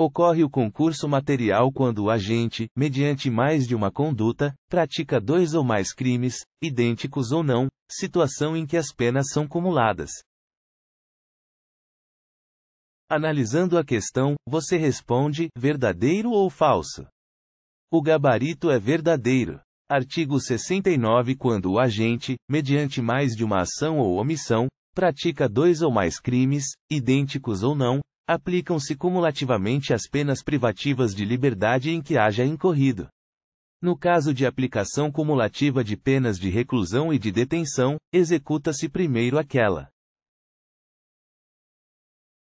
Ocorre o concurso material quando o agente, mediante mais de uma conduta, pratica dois ou mais crimes, idênticos ou não, situação em que as penas são cumuladas. Analisando a questão, você responde: verdadeiro ou falso? O gabarito é verdadeiro. Artigo 69 Quando o agente, mediante mais de uma ação ou omissão, pratica dois ou mais crimes, idênticos ou não, aplicam-se cumulativamente as penas privativas de liberdade em que haja incorrido. No caso de aplicação cumulativa de penas de reclusão e de detenção, executa-se primeiro aquela